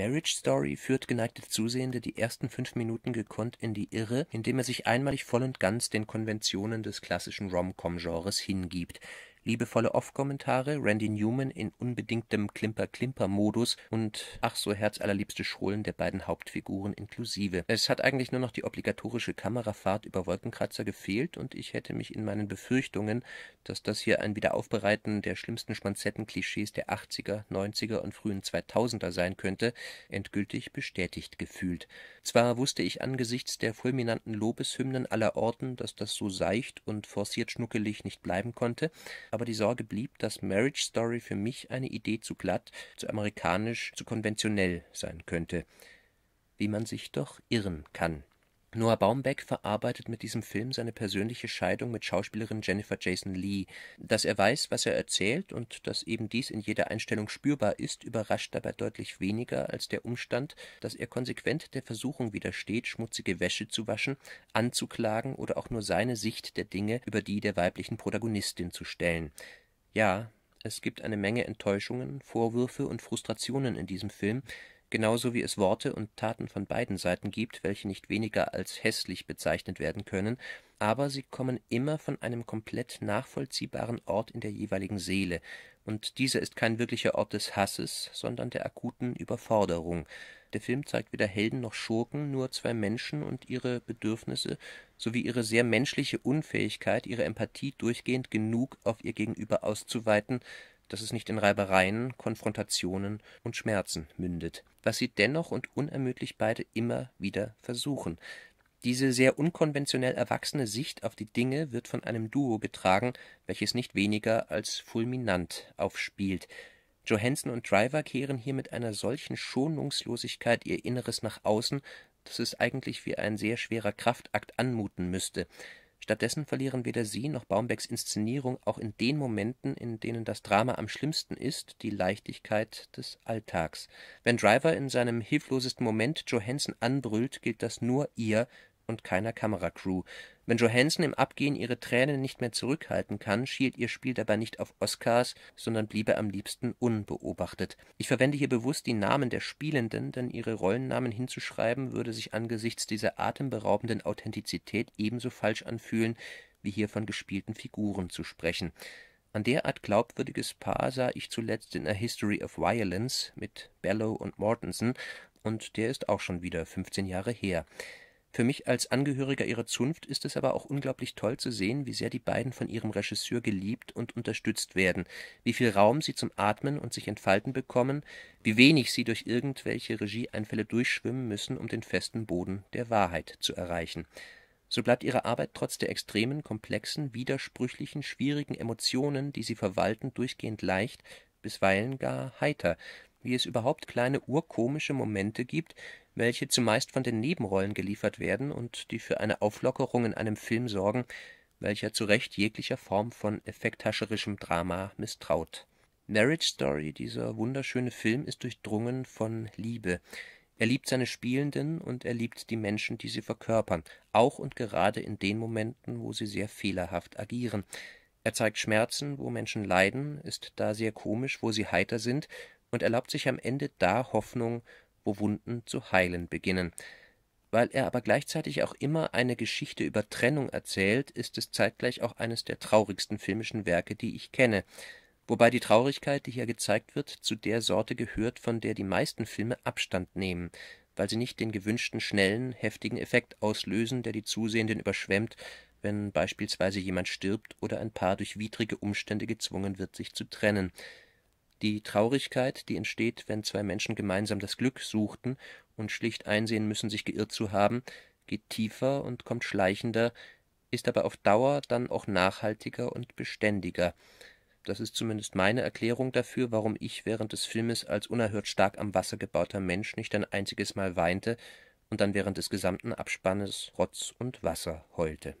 Marriage Story führt geneigte Zusehende die ersten fünf Minuten gekonnt in die Irre, indem er sich einmalig voll und ganz den Konventionen des klassischen Rom-Com-Genres hingibt liebevolle Off-Kommentare, Randy Newman in unbedingtem Klimper-Klimper-Modus und ach so herzallerliebste Schrullen der beiden Hauptfiguren inklusive. Es hat eigentlich nur noch die obligatorische Kamerafahrt über Wolkenkratzer gefehlt und ich hätte mich in meinen Befürchtungen, dass das hier ein Wiederaufbereiten der schlimmsten Schmanzetten-Klischees der 80er, 90er und frühen 2000er sein könnte, endgültig bestätigt gefühlt. Zwar wusste ich angesichts der fulminanten Lobeshymnen aller Orten, dass das so seicht und forciert schnuckelig nicht bleiben konnte, aber die Sorge blieb, dass Marriage Story für mich eine Idee zu glatt, zu amerikanisch, zu konventionell sein könnte. Wie man sich doch irren kann Noah Baumbeck verarbeitet mit diesem Film seine persönliche Scheidung mit Schauspielerin Jennifer Jason Lee. Dass er weiß, was er erzählt und dass eben dies in jeder Einstellung spürbar ist, überrascht dabei deutlich weniger als der Umstand, dass er konsequent der Versuchung widersteht, schmutzige Wäsche zu waschen, anzuklagen oder auch nur seine Sicht der Dinge über die der weiblichen Protagonistin zu stellen. Ja, es gibt eine Menge Enttäuschungen, Vorwürfe und Frustrationen in diesem Film, genauso wie es Worte und Taten von beiden Seiten gibt, welche nicht weniger als hässlich bezeichnet werden können, aber sie kommen immer von einem komplett nachvollziehbaren Ort in der jeweiligen Seele, und dieser ist kein wirklicher Ort des Hasses, sondern der akuten Überforderung. Der Film zeigt weder Helden noch Schurken, nur zwei Menschen und ihre Bedürfnisse sowie ihre sehr menschliche Unfähigkeit, ihre Empathie durchgehend genug auf ihr Gegenüber auszuweiten, dass es nicht in Reibereien, Konfrontationen und Schmerzen mündet, was sie dennoch und unermüdlich beide immer wieder versuchen. Diese sehr unkonventionell erwachsene Sicht auf die Dinge wird von einem Duo getragen, welches nicht weniger als fulminant aufspielt. Johansen und Driver kehren hier mit einer solchen Schonungslosigkeit ihr Inneres nach außen, dass es eigentlich wie ein sehr schwerer Kraftakt anmuten müsste. Stattdessen verlieren weder sie noch Baumbecks Inszenierung auch in den Momenten, in denen das Drama am schlimmsten ist, die Leichtigkeit des Alltags. Wenn Driver in seinem hilflosesten Moment Johansen anbrüllt, gilt das nur ihr und keiner Kameracrew. Wenn Johansen im Abgehen ihre Tränen nicht mehr zurückhalten kann, schielt ihr Spiel dabei nicht auf Oscars, sondern bliebe am liebsten unbeobachtet. Ich verwende hier bewusst die Namen der Spielenden, denn ihre Rollennamen hinzuschreiben würde sich angesichts dieser atemberaubenden Authentizität ebenso falsch anfühlen, wie hier von gespielten Figuren zu sprechen. An derart glaubwürdiges Paar sah ich zuletzt in A History of Violence mit Bellow und Mortensen, und der ist auch schon wieder 15 Jahre her. Für mich als Angehöriger ihrer Zunft ist es aber auch unglaublich toll zu sehen, wie sehr die beiden von ihrem Regisseur geliebt und unterstützt werden, wie viel Raum sie zum Atmen und sich entfalten bekommen, wie wenig sie durch irgendwelche Regieeinfälle durchschwimmen müssen, um den festen Boden der Wahrheit zu erreichen. So bleibt ihre Arbeit trotz der extremen, komplexen, widersprüchlichen, schwierigen Emotionen, die sie verwalten, durchgehend leicht, bisweilen gar heiter, wie es überhaupt kleine urkomische Momente gibt, welche zumeist von den Nebenrollen geliefert werden und die für eine Auflockerung in einem Film sorgen, welcher zu Recht jeglicher Form von effekthascherischem Drama misstraut. Marriage Story, dieser wunderschöne Film, ist durchdrungen von Liebe. Er liebt seine Spielenden und er liebt die Menschen, die sie verkörpern, auch und gerade in den Momenten, wo sie sehr fehlerhaft agieren. Er zeigt Schmerzen, wo Menschen leiden, ist da sehr komisch, wo sie heiter sind und erlaubt sich am Ende da Hoffnung, wo Wunden zu heilen beginnen. Weil er aber gleichzeitig auch immer eine Geschichte über Trennung erzählt, ist es zeitgleich auch eines der traurigsten filmischen Werke, die ich kenne. Wobei die Traurigkeit, die hier gezeigt wird, zu der Sorte gehört, von der die meisten Filme Abstand nehmen, weil sie nicht den gewünschten schnellen, heftigen Effekt auslösen, der die Zusehenden überschwemmt, wenn beispielsweise jemand stirbt oder ein Paar durch widrige Umstände gezwungen wird, sich zu trennen. Die Traurigkeit, die entsteht, wenn zwei Menschen gemeinsam das Glück suchten und schlicht einsehen müssen, sich geirrt zu haben, geht tiefer und kommt schleichender, ist aber auf Dauer dann auch nachhaltiger und beständiger. Das ist zumindest meine Erklärung dafür, warum ich während des Filmes als unerhört stark am Wasser gebauter Mensch nicht ein einziges Mal weinte und dann während des gesamten Abspannes Rotz und Wasser heulte.